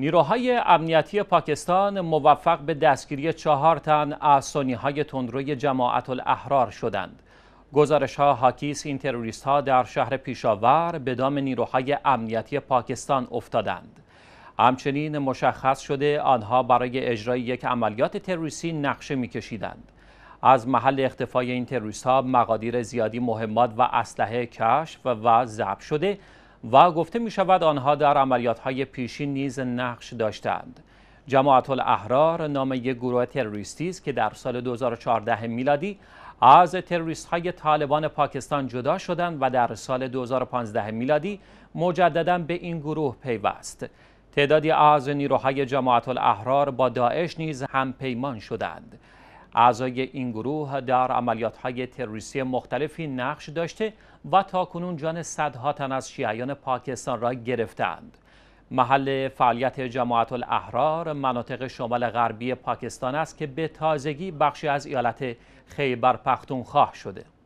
نیروهای امنیتی پاکستان موفق به دستگیری چهار تن از سنی تندروی جماعت الاحرار شدند. گزارش ها حاکیس این تروریست ها در شهر پیشاور به دام نیروهای امنیتی پاکستان افتادند. همچنین مشخص شده آنها برای اجرای یک عملیات تروریستی نقشه میکشیدند. از محل اختفای این تروریست ها مقادیر زیادی مهمات و اسلحه کشف و ضبط شده و گفته می شود آنها در عملیات های پیشین نیز نقش داشتند. جماعت الاحرار نام یک گروه تروریستی است که در سال 2014 میلادی از تروریست های طالبان پاکستان جدا شدند و در سال 2015 میلادی مجددا به این گروه پیوست. تعدادی از نیروهای جماعت الاحرار با داعش نیز هم پیمان شدند. اعضای این گروه در عملیات های تروریستی مختلفی نقش داشته و تا کنون جان صدها تن از شیعیان پاکستان را گرفتند. محل فعالیت جماعت الاحرار مناطق شمال غربی پاکستان است که به تازگی بخشی از ایالت خیبر خواه شده.